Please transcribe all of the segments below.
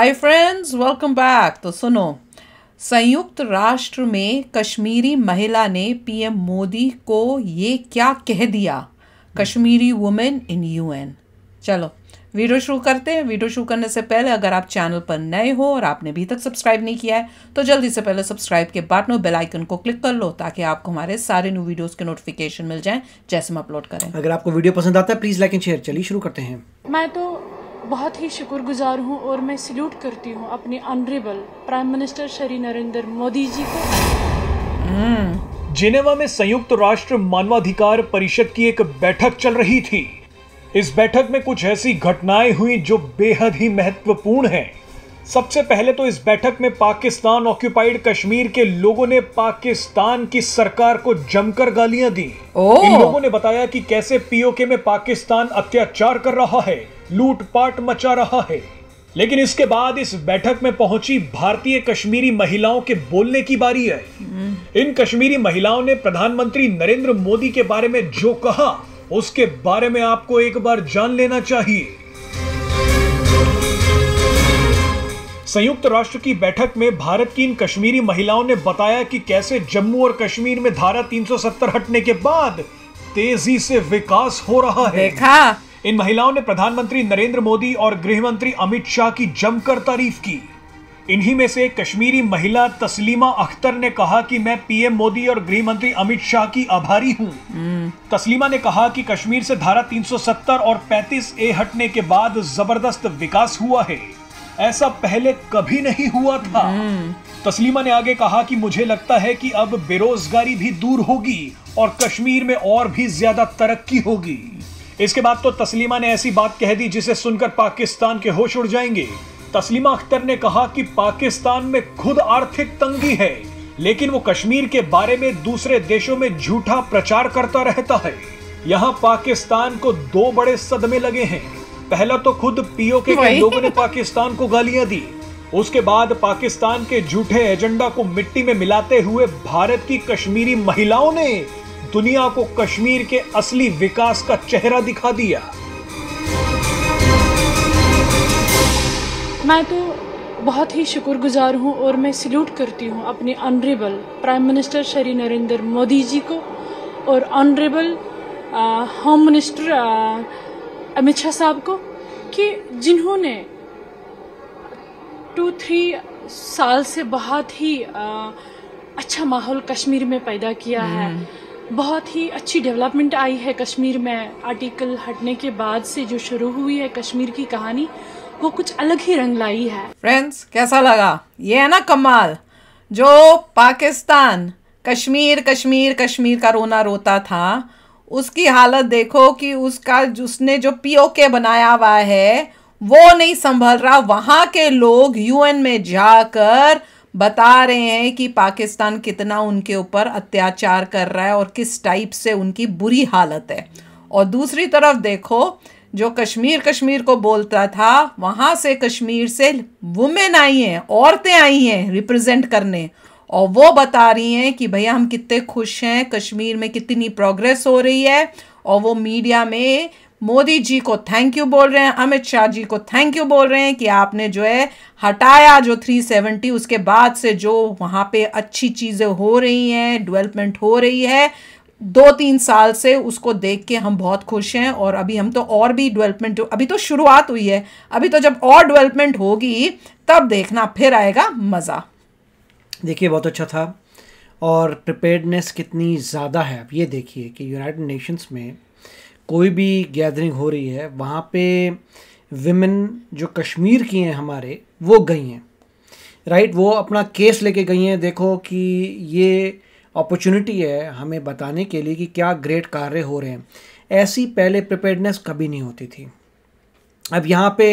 Hi friends welcome back तो सुनो संयुक्त राष्ट्र में कश्मीरी महिला ने पीएम मोदी को ये क्या कह दिया कश्मीरी वुमेन इन यूएन चलो वीडियो शुरू करते हैं वीडियो शुरू करने से पहले अगर आप चैनल पर नए हो और आपने अभी तक सब्सक्राइब नहीं किया है तो जल्दी से पहले सब्सक्राइब के बाद नो बेल आइकन को क्लिक कर लो ताकि आपको हमारे सारे न्यू वीडियोस के नोटिफिकेशन मिल जाएं जैसे हम अपलोड करें अगर आपको वीडियो पसंद आता है प्लीज़ लाइक एंड शेयर चलिए शुरू करते हैं मैं तो बहुत ही शुक्रगुजार हूँ और मैं सल्यूट करती हूँ अपने honourable prime minister Shri Narendra Modi ji को हम्म, जिनेवा में संयुक्त राष्ट्र मानवाधिकार परिषद की एक बैठक चल रही थी इस बैठक में कुछ ऐसी घटनाएं हुई जो बेहद ही महत्वपूर्ण हैं सबसे पहले तो इस बैठक में पाकिस्तान ऑक्यूपाइड कश्मीर के लोगों ने पाकिस्तान की सरकार को जमकर गालियां दी इन लोगों ने बताया कि कैसे पीओके में पाकिस्तान अत्याचार कर रहा है लूटपाट मचा रहा है लेकिन इसके बाद इस बैठक में पहुंची भारतीय कश्मीरी महिलाओं के बोलने की बारी है इन कश्मीरी महिलाओं ने प्रधानमंत्री नरेंद्र मोदी के बारे में जो कहा उसके बारे में आपको एक बार जान लेना चाहिए संयुक्त राष्ट्र की बैठक में भारत की इन कश्मीरी महिलाओं ने बताया कि कैसे जम्मू और कश्मीर में धारा 370 हटने के बाद तेजी से विकास हो रहा है देखा। इन महिलाओं ने प्रधानमंत्री नरेंद्र मोदी और गृह मंत्री अमित शाह की जमकर तारीफ की इन्हीं में से कश्मीरी महिला तस्लीमा अख्तर ने कहा कि मैं पीएम मोदी और गृह मंत्री अमित शाह की आभारी हूं तस्लीमा ने कहा कि कश्मीर से धारा 370 और 35 ए हटने के बाद जबरदस्त विकास हुआ है ऐसा पहले कभी नहीं हुआ था तस्लीमा ने आगे कहा कि मुझे लगता है कि अब बेरोजगारी भी दूर होगी और कश्मीर में और भी ज्यादा तरक्की होगी इसके बाद तो तस्लीमा ने ऐसी बात कह दी जिसे सुनकर पाकिस्तान के होश उड़ जाएंगे तस्लीमा अख्तर ने कहा कि पाकिस्तान में खुद आर्थिक तंगी है लेकिन वो कश्मीर के बारे में दूसरे देशों में झूठा प्रचार करता रहता है यहाँ पाकिस्तान को दो बड़े सदमे लगे हैं पहला तो खुद पीओके के लोगों ने पाकिस्तान को गालियां दी उसके बाद पाकिस्तान के झूठे एजेंडा को मिट्टी में मिलाते हुए भारत की कश्मीरी महिलाओं ने दुनिया को कश्मीर के असली विकास का चेहरा दिखा दिया मैं तो बहुत ही शुक्रगुजार हूँ और मैं सल्यूट करती हूँ अपने honourable prime minister Shri Narendra Modi ji को और honourable home minister Amit Shah साहब को कि जिन्होंने टू थ्री साल से बहुत ही आ, अच्छा माहौल कश्मीर में पैदा किया है हम्म। बहुत ही अच्छी डेवलपमेंट आई है कश्मीर में आर्टिकल हटने के बाद से जो शुरू हुई है कश्मीर की कहानी वो कुछ अलग ही रंग लाई है फ्रेंड्स कैसा लगा ये है ना कमाल जो पाकिस्तान कश्मीर कश्मीर कश्मीर का रोना रोता था उसकी हालत देखो कि उसका उसने जो पीओके बनाया हुआ है वो नहीं संभल रहा वहाँ के लोग यूएन में जाकर बता रहे हैं कि पाकिस्तान कितना उनके ऊपर अत्याचार कर रहा है और किस टाइप से उनकी बुरी हालत है और दूसरी तरफ देखो जो कश्मीर कश्मीर को बोलता था वहाँ से कश्मीर से वुमेन आई हैं औरतें आई हैं रिप्रेजेंट करने और वो बता रही हैं कि भैया हम कितने खुश हैं कश्मीर में कितनी प्रोग्रेस हो रही है और वो मीडिया में मोदी जी को थैंक यू बोल रहे हैं अमित शाह जी को थैंक यू बोल रहे हैं कि आपने जो है हटाया जो 370 उसके बाद से जो वहाँ पे अच्छी चीज़ें हो रही हैं डेवलपमेंट हो रही है दो तीन साल से उसको देख के हम बहुत खुश हैं और अभी हम तो और भी डेवलपमेंट अभी तो शुरुआत हुई है अभी तो जब और डेवलपमेंट होगी तब देखना फिर आएगा मज़ा देखिए बहुत अच्छा था और प्रिपेयर्डनेस कितनी ज़्यादा है आप ये देखिए कि यूनाइटेड नेशंस में कोई भी गैदरिंग हो रही है वहाँ पे विमेन जो कश्मीर की हैं हमारे वो गई हैं राइट वो अपना केस लेके गई हैं देखो कि ये अपॉर्चुनिटी है हमें बताने के लिए कि क्या ग्रेट कार्य हो रहे हैं ऐसी पहले प्रिपेयर्डनेस कभी नहीं होती थी अब यहाँ पे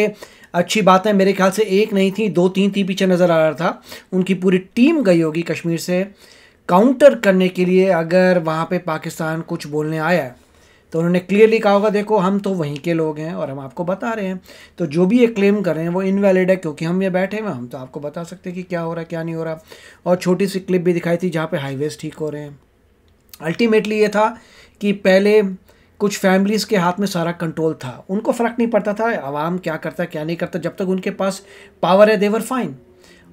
अच्छी बात है मेरे ख्याल से एक नहीं थी दो तीन थी पीछे नज़र आ रहा था उनकी पूरी टीम गई होगी कश्मीर से काउंटर करने के लिए अगर वहाँ पे पाकिस्तान कुछ बोलने आया है तो उन्होंने क्लियरली कहा होगा देखो हम तो वहीं के लोग हैं और हम आपको बता रहे हैं तो जो भी ये क्लेम कर रहे हैं वो इनवैलिड है क्योंकि हम ये बैठे हुए हम तो आपको बता सकते हैं कि क्या हो रहा है क्या नहीं हो रहा और छोटी सी क्लिप भी दिखाई थी जहाँ पर हाईवेज ठीक हो रहे हैं अल्टीमेटली ये था कि पहले कुछ फैमिलीज़ के हाथ में सारा कंट्रोल था उनको फ़र्क नहीं पड़ता था आवाम क्या करता क्या नहीं करता जब तक उनके पास पावर है देवर फाइन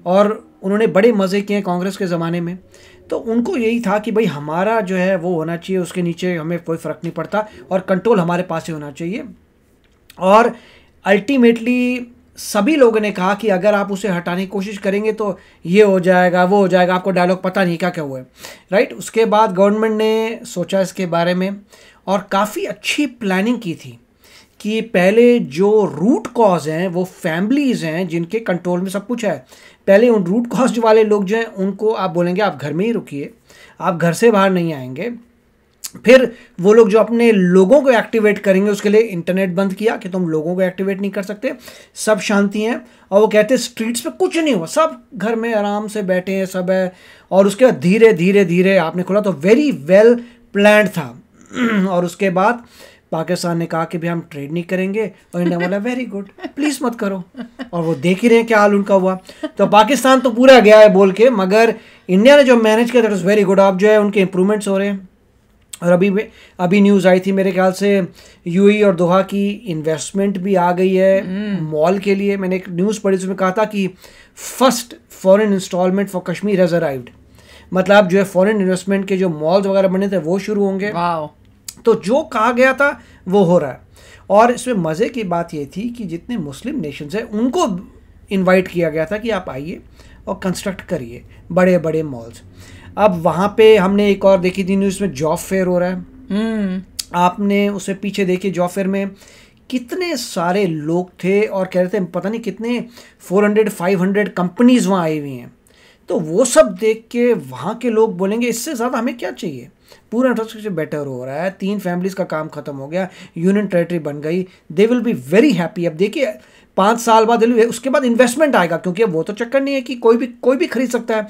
और उन्होंने बड़े मज़े किए कांग्रेस के ज़माने में तो उनको यही था कि भाई हमारा जो है वो होना चाहिए उसके नीचे हमें कोई फ़र्क नहीं पड़ता और कंट्रोल हमारे पास ही होना चाहिए और अल्टीमेटली सभी लोगों ने कहा कि अगर आप उसे हटाने की कोशिश करेंगे तो ये हो जाएगा वो हो जाएगा आपको डायलॉग पता नहीं क्या क्या हुआ है राइट उसके बाद गवर्नमेंट ने सोचा इसके बारे में और काफ़ी अच्छी प्लानिंग की थी कि पहले जो रूट कॉज हैं वो फैमिलीज़ हैं जिनके कंट्रोल में सब कुछ है पहले उन रूट कॉज वाले लोग जो हैं उनको आप बोलेंगे आप घर में ही रुकिए आप घर से बाहर नहीं आएंगे फिर वो लोग जो अपने लोगों को एक्टिवेट करेंगे उसके लिए इंटरनेट बंद किया कि तुम लोगों को एक्टिवेट नहीं कर सकते सब शांति हैं और वो कहते स्ट्रीट्स पे कुछ नहीं हुआ सब घर में आराम से बैठे हैं सब है और उसके बाद धीरे धीरे धीरे आपने खोला तो वेरी वेल प्लान था और उसके बाद पाकिस्तान ने कहा कि भाई हम ट्रेड नहीं करेंगे और इंडिया बोला वेरी गुड प्लीज़ मत करो और वो देख ही रहे हैं क्या हाल उनका हुआ तो पाकिस्तान तो पूरा गया है बोल के मगर इंडिया ने जो मैनेज किया दैट इज़ वेरी गुड आप जो है उनके इंप्रूवमेंट्स हो रहे हैं और अभी अभी न्यूज़ आई थी मेरे ख्याल से यू e और दोहा की इन्वेस्टमेंट भी आ गई है मॉल हम्म। के लिए मैंने एक न्यूज़ पढ़ी जिसमें कहा था कि first foreign instalment for Kashmir has arrived मतलब जो है फॉरेन इन्वेस्टमेंट के जो मॉल्स वगैरह बने थे वो शुरू होंगे तो जो कहा गया था वो हो रहा है और इसमें मज़े की बात ये थी कि जितने मुस्लिम नेशंस हैं उनको इनवाइट किया गया था कि आप आइए और कंस्ट्रक्ट करिए बड़े बड़े मॉल्स अब वहाँ पे हमने एक और देखी थी न्यूज़ में जॉब फेयर हो रहा है हम्म। आपने उसे पीछे देखे जॉब फेयर में कितने सारे लोग थे और कह रहे थे पता नहीं कितने 400 500 कंपनीज वहाँ आई हुई हैं तो वो सब देख के वहाँ के लोग बोलेंगे इससे ज़्यादा हमें क्या चाहिए पूरा इंफ्रास्ट्रक्चर बेटर हो रहा है तीन फैमिलीज़ का काम खत्म हो गया यूनियन टेरेटरी बन गई they will be very happy अब देखिए पाँच साल बाद वैल्यू उसके बाद इन्वेस्टमेंट आएगा क्योंकि वो तो चक्कर नहीं है कि कोई भी कोई भी खरीद सकता है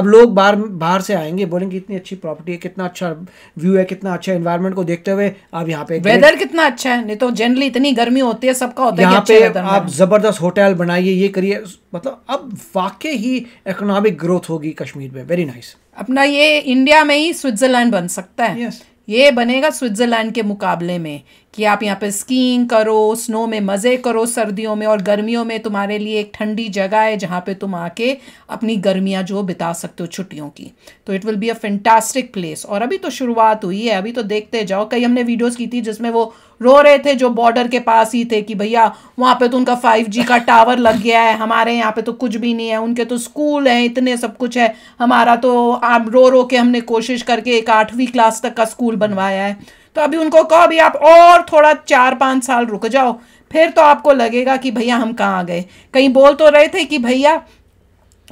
अब लोग बाहर बाहर से आएंगे बोलेंगे इतनी अच्छी प्रॉपर्टी है कितना अच्छा व्यू है कितना अच्छा इन्वायरमेंट को देखते हुए आप यहाँ पे वेदर कितना अच्छा है नहीं तो जनरली इतनी गर्मी होती है सबका होता है यहाँ पे आप जबरदस्त होटल बनाइए ये करिए मतलब अब वाकई ही इकोनॉमिक ग्रोथ होगी कश्मीर में वेरी नाइस अपना ये इंडिया में ही स्विट्जरलैंड बन सकता है ये बनेगा स्विट्जरलैंड के मुकाबले में कि आप यहाँ पर स्कीइंग करो स्नो में मज़े करो सर्दियों में और गर्मियों में तुम्हारे लिए एक ठंडी जगह है जहाँ पे तुम आके अपनी गर्मियाँ जो बिता सकते हो छुट्टियों की तो it will be a fantastic place और अभी तो शुरुआत हुई है अभी तो देखते जाओ कई हमने वीडियोज़ की थी जिसमें वो रो रहे थे जो बॉर्डर के पास ही थे कि भैया वहाँ पे तो उनका फाइव जी का टावर लग गया है हमारे यहाँ पे तो कुछ भी नहीं है उनके तो स्कूल हैं इतने सब कुछ है हमारा तो आप रो रो के हमने कोशिश करके एक आठवीं क्लास तक का स्कूल बनवाया है तो अभी उनको कहो अभी आप और थोड़ा चार पाँच साल रुक जाओ फिर तो आपको लगेगा कि भैया हम कहाँ आ गए कहीं बोल तो रहे थे कि भैया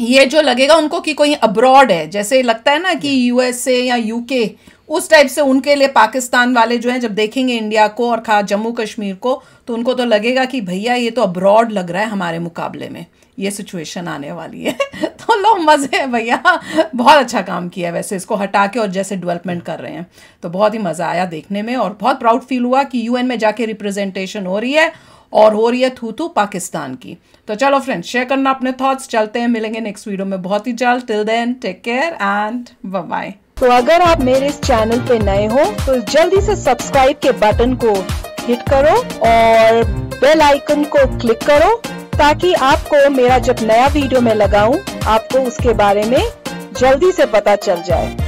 ये जो लगेगा उनको कि कोई अब्रॉड है जैसे लगता है ना कि यूएसए या यूके उस टाइप से उनके लिए पाकिस्तान वाले जो हैं जब देखेंगे इंडिया को और खास जम्मू कश्मीर को तो उनको तो लगेगा कि भैया ये तो अब्रॉड लग रहा है हमारे मुकाबले में ये सिचुएशन आने वाली है तो लो मज़े है भैया बहुत अच्छा काम किया वैसे इसको हटा के और जैसे डेवलपमेंट कर रहे हैं तो बहुत ही मज़ा आया देखने में और बहुत प्राउड फील हुआ कि यूएन में जाके रिप्रेजेंटेशन हो रही है और हो रही है थू थू पाकिस्तान की तो चलो फ्रेंड्स शेयर करना अपने थॉट्स चलते हैं मिलेंगे नेक्स्ट वीडियो में बहुत ही जल्द till then take care and bye तो अगर आप मेरे इस चैनल पे नए हो तो जल्दी से सब्सक्राइब के बटन को हिट करो और बेल आइकन को क्लिक करो ताकि आपको मेरा जब नया वीडियो में लगाऊं आपको उसके बारे में जल्दी से पता चल जाए